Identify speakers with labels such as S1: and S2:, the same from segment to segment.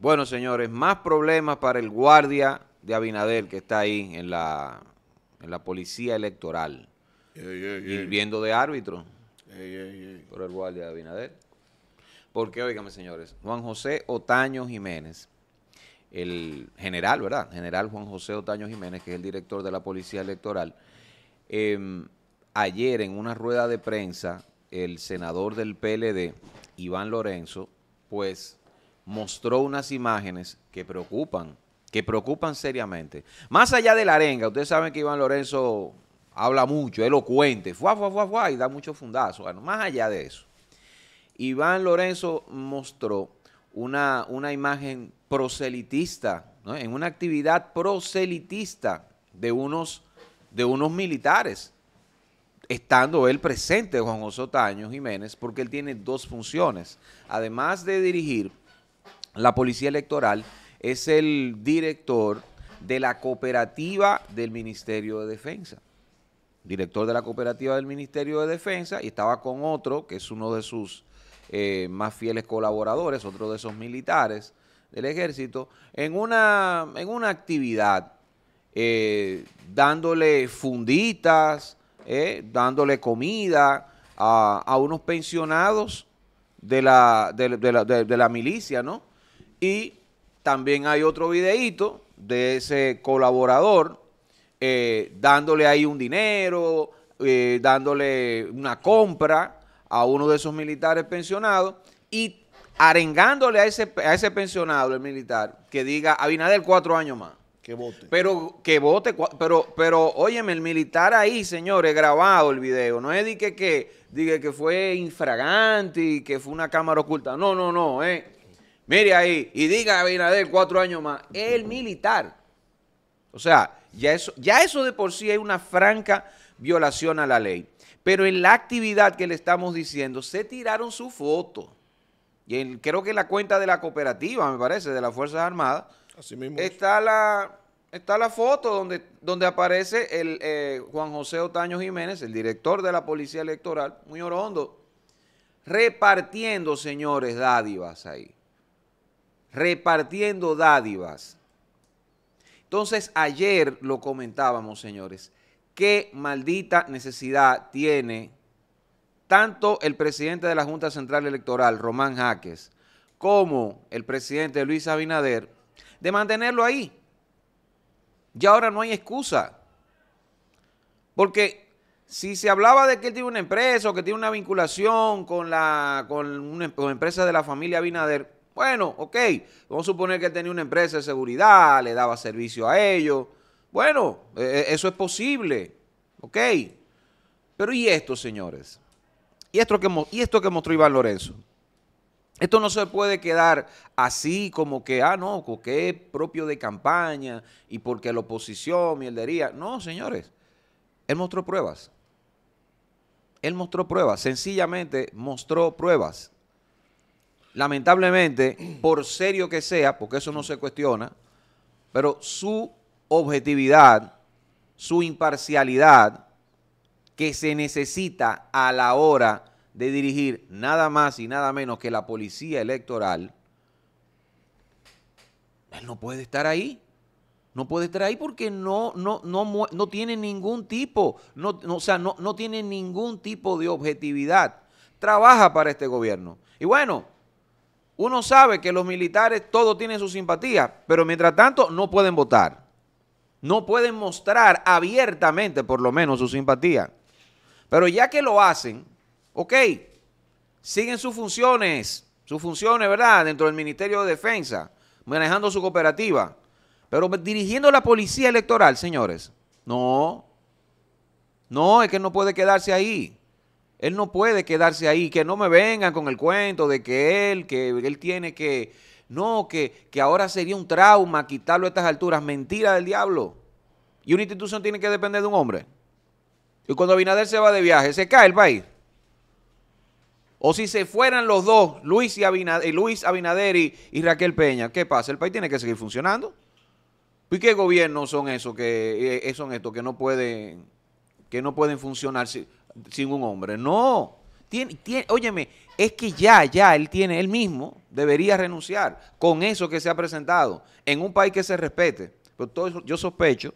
S1: Bueno, señores, más problemas para el guardia de Abinader que está ahí en la, policía electoral. Yeah, de árbitro por el guardia de Abinader. Porque, óigame, señores, Juan José Otaño Jiménez, el general, ¿verdad? General Juan José Otaño Jiménez, que es el director de la Policía Electoral, em, ayer en una rueda de prensa, el senador del PLD, Iván Lorenzo, pues mostró unas imágenes que preocupan, que preocupan seriamente. Más allá de la arenga, ustedes saben que Iván Lorenzo habla mucho, elocuente, fuá, y da mucho fundazo. más allá de eso, Iván Lorenzo mostró una, una imagen proselitista, en una actividad proselitista de unos, de unos militares, estando él presente, Juan José Otaño Jiménez, porque él tiene dos funciones. Además de dirigir, la Policía Electoral es el director de la cooperativa del Ministerio de Defensa. Director de la cooperativa del Ministerio de Defensa y estaba con otro, que es uno de sus eh, más fieles colaboradores, otro de esos militares del ejército, en una, en una actividad eh, dándole funditas, eh, dándole comida a, unos pensionados de la, de la milicia, ¿no? Y también hay otro videíto de ese colaborador eh, dándole ahí un dinero, eh, dándole una compra a uno de esos militares pensionados y arengándole a ese, pensionado, el militar, que diga, Abinader, cuatro años más. Que vote. Pero, que vote, pero, pero, óyeme, el militar ahí, señores, grabado el video, no es que, que, que fue infragante y que fue una cámara oculta, no, no, no, eh mire ahí, y diga a Abinader cuatro años más, el militar. O sea, ya eso, ya eso de por sí es una franca violación a la ley. Pero en la actividad que le estamos diciendo, se tiraron su foto. Y creo que en la cuenta de la cooperativa, me parece, de las Fuerzas Armadas, está la, está la foto donde, donde aparece el eh, Juan José Otaño Jiménez, el director de la Policía Electoral, muy orondo, repartiendo, señores, dádivas ahí repartiendo dádivas. Entonces, ayer lo comentábamos, señores, qué maldita necesidad tiene tanto el presidente de la Junta Central Electoral, Román Jaques, como el presidente Luis Abinader, de mantenerlo ahí. Y ahora no hay excusa. Porque si se hablaba de que él tiene una empresa o que tiene una vinculación con, la, con, una, em, empresa de la familia Abinader, bueno, ok, vamos a suponer que tenía una empresa de seguridad, le daba servicio a ellos. Bueno, e, e, eso es posible, ok. Pero ¿y esto, señores? ¿Y esto, que, ¿Y esto que mostró Iván Lorenzo? Esto no se puede quedar así como que, ah, no, que es propio de campaña y porque la oposición, mieldería. No, señores, él mostró pruebas. Él mostró pruebas, sencillamente mostró pruebas lamentablemente, por serio que sea, porque eso no se cuestiona, pero su objetividad, su imparcialidad que se necesita a la hora de dirigir nada más y nada menos que la policía electoral, él no puede estar ahí. No puede estar ahí porque no, no, tiene ningún tipo, o sea, no, no tiene ningún tipo de objetividad. Trabaja para este gobierno. Y bueno, uno sabe que los militares todos tienen su simpatía, pero mientras tanto no pueden votar. No pueden mostrar abiertamente, por lo menos, su simpatía. Pero ya que lo hacen, ok, siguen sus funciones, sus funciones, ¿verdad? Dentro del Ministerio de Defensa, manejando su cooperativa. Pero dirigiendo la policía electoral, señores, no. No, es que no puede quedarse ahí. Él no puede quedarse ahí, que no me vengan con el cuento de que él, que él tiene que, no, que, ahora sería un trauma quitarlo a estas alturas. Mentira del diablo. Y una institución tiene que depender de un hombre. Y cuando Abinader se va de viaje, se cae el país. O si se fueran los dos, Luis, y Abinader, eh, Luis Abinader y, Raquel Peña, ¿qué pasa? El país tiene que seguir funcionando. ¿Y qué gobiernos son esos que, eh, eh, son estos que no pueden, que no pueden funcionar? Si, sin un hombre. No. Tiene, tiene, óyeme, es que ya, ya él tiene, él mismo debería renunciar con eso que se ha presentado en un país que se respete. Pero todo yo sospecho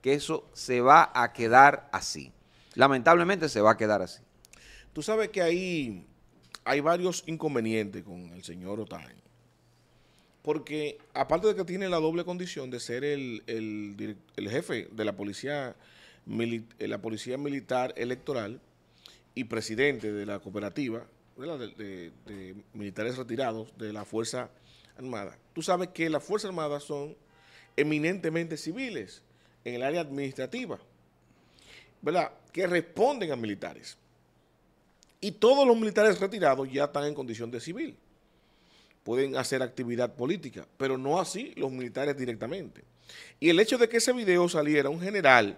S1: que eso se va a quedar así. Lamentablemente se va a quedar así.
S2: Tú sabes que ahí hay varios inconvenientes con el señor Otaño. Porque aparte de que tiene la doble condición de ser el jefe de la policía eh, la Policía Militar Electoral y presidente de la cooperativa de, militares retirados de la Fuerza Armada. Tú sabes que las Fuerzas Armadas son eminentemente civiles en el área administrativa, ¿verdad? Que responden a militares. Y todos los militares retirados ya están en condición de civil. Pueden hacer actividad política, pero no así los militares directamente. Y el hecho de que ese video saliera un general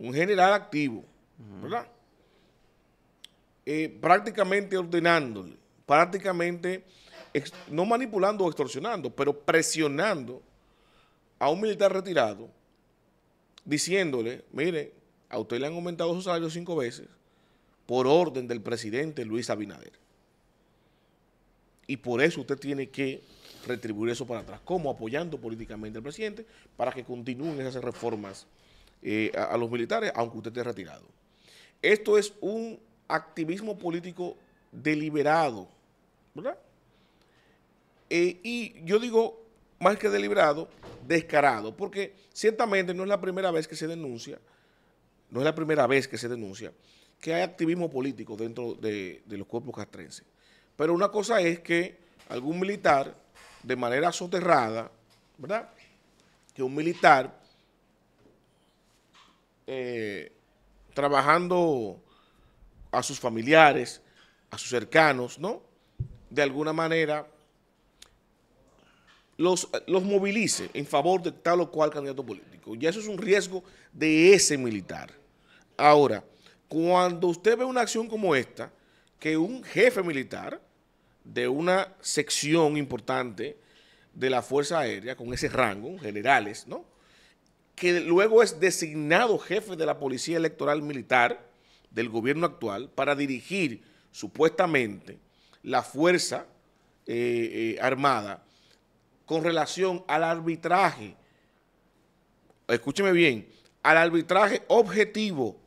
S2: un general activo, ¿verdad? Eh, prácticamente ordenándole, prácticamente no manipulando o extorsionando, pero presionando a un militar retirado, diciéndole, mire, a usted le han aumentado su salario cinco veces por orden del presidente Luis Abinader. Y por eso usted tiene que retribuir eso para atrás. ¿Cómo? Apoyando políticamente al presidente para que continúen esas reformas eh, a, los militares, aunque usted esté retirado. Esto es un activismo político deliberado, ¿verdad? Eh, y yo digo, más que deliberado, descarado, porque ciertamente no es la primera vez que se denuncia, no es la primera vez que se denuncia, que hay activismo político dentro de, de los cuerpos castrenses. Pero una cosa es que algún militar, de manera soterrada, ¿verdad? Que un militar eh, trabajando a sus familiares, a sus cercanos, ¿no? De alguna manera los, los movilice en favor de tal o cual candidato político. Y eso es un riesgo de ese militar. Ahora, cuando usted ve una acción como esta, que un jefe militar de una sección importante de la Fuerza Aérea, con ese rango, generales, ¿no? que luego es designado jefe de la Policía Electoral Militar del gobierno actual para dirigir supuestamente la fuerza eh, eh, armada con relación al arbitraje, escúcheme bien, al arbitraje objetivo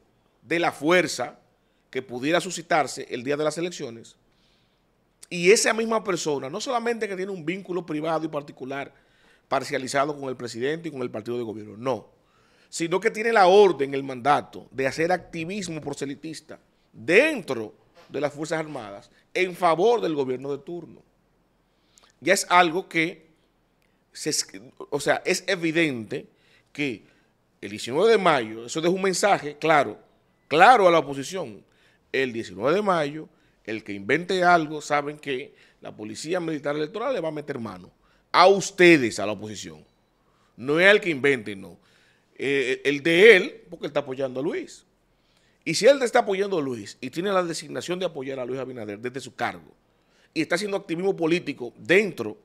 S2: de la fuerza que pudiera suscitarse el día de las elecciones, y esa misma persona, no solamente que tiene un vínculo privado y particular parcializado con el presidente y con el partido de gobierno, no. Sino que tiene la orden, el mandato de hacer activismo proselitista dentro de las Fuerzas Armadas en favor del gobierno de turno. Ya es algo que, o sea, es evidente que el 19 de mayo, eso deja un mensaje claro, claro a la oposición. El 19 de mayo, el que invente algo, saben que la Policía Militar Electoral le va a meter mano a ustedes, a la oposición. No es el que invente no. Eh, eh, el de él, porque él está apoyando a Luis. Y si él está apoyando a Luis y tiene la designación de apoyar a Luis Abinader desde su cargo y está haciendo activismo político dentro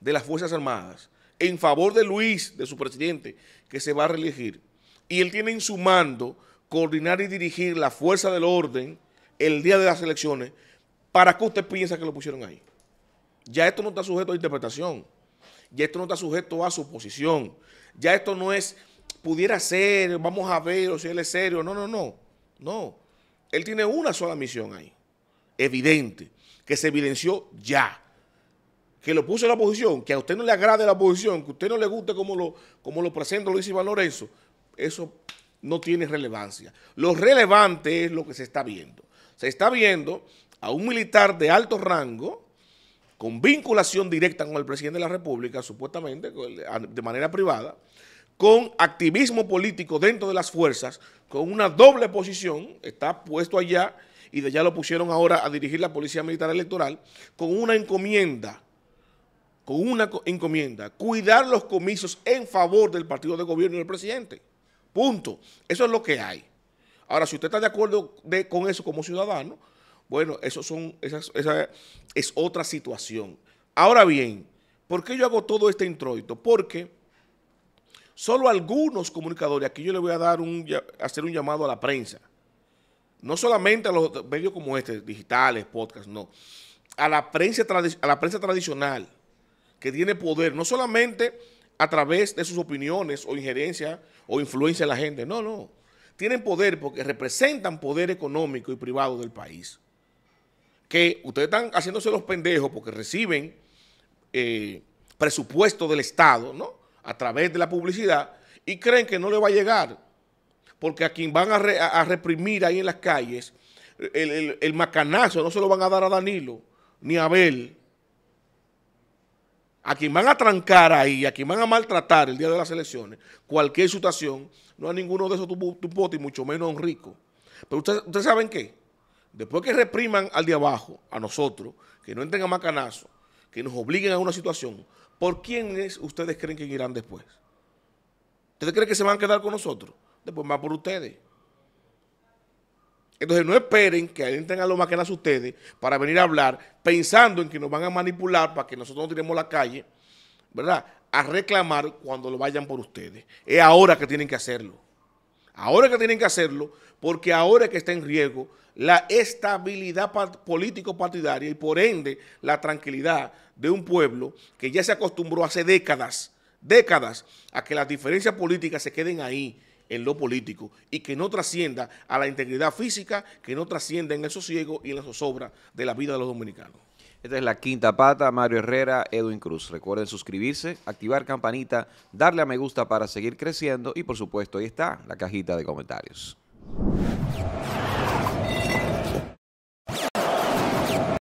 S2: de las Fuerzas Armadas en favor de Luis, de su presidente, que se va a reelegir, y él tiene en su mando coordinar y dirigir la fuerza del orden el día de las elecciones, ¿para qué usted piensa que lo pusieron ahí? Ya esto no está sujeto a interpretación. Ya esto no está sujeto a posición Ya esto no es, pudiera ser, vamos a ver o si él es serio. No, no, no. No. Él tiene una sola misión ahí. Evidente. Que se evidenció ya. Que lo puso en la posición. Que a usted no le agrade la posición. Que a usted no le guste como lo, como lo presenta Luis Iván Lorenzo. Eso no tiene relevancia. Lo relevante es lo que se está viendo. Se está viendo a un militar de alto rango con vinculación directa con el presidente de la República, supuestamente, de manera privada, con activismo político dentro de las fuerzas, con una doble posición, está puesto allá y de allá lo pusieron ahora a dirigir la Policía Militar Electoral, con una encomienda, con una encomienda, cuidar los comicios en favor del partido de gobierno y del presidente. Punto. Eso es lo que hay. Ahora, si usted está de acuerdo con eso como ciudadano, bueno, eso son, esa, es otra situación. Ahora bien, ¿por qué yo hago todo este introito? Porque solo algunos comunicadores, aquí yo le voy a dar un, hacer un llamado a la prensa, no solamente a los medios como este, digitales, podcasts, no, a la prensa, a la prensa tradicional, que tiene poder, no solamente a través de sus opiniones o injerencia o influencia en la gente, no, no, tienen poder porque representan poder económico y privado del país que ustedes están haciéndose los pendejos porque reciben eh, presupuesto del Estado, ¿no? A través de la publicidad y creen que no le va a llegar. Porque a quien van a, reprimir ahí en las calles, el, macanazo no se lo van a dar a Danilo ni a Abel. A quien van a trancar ahí, a quien van a maltratar el día de las elecciones, cualquier situación, no a ninguno de esos tu, y mucho menos a un rico. Pero ustedes, ¿ustedes saben qué? Después que repriman al de abajo, a nosotros, que no entren a macanazo, que nos obliguen a una situación, ¿por quiénes ustedes creen que irán después? ¿Ustedes creen que se van a quedar con nosotros? Después va por ustedes. Entonces no esperen que entren a los macanazos ustedes para venir a hablar pensando en que nos van a manipular para que nosotros no tiremos la calle, ¿verdad? A reclamar cuando lo vayan por ustedes. Es ahora que tienen que hacerlo. Ahora que tienen que hacerlo porque ahora que está en riesgo la estabilidad político-partidaria y por ende la tranquilidad de un pueblo que ya se acostumbró hace décadas, décadas, a que las diferencias políticas se queden ahí, en lo político y que no trascienda a la integridad física, que no trascienda en el sosiego y en la zozobra de la vida de los dominicanos.
S1: Esta es la quinta pata, Mario Herrera, Edwin Cruz. Recuerden suscribirse, activar campanita, darle a me gusta para seguir creciendo y por supuesto ahí está la cajita de comentarios.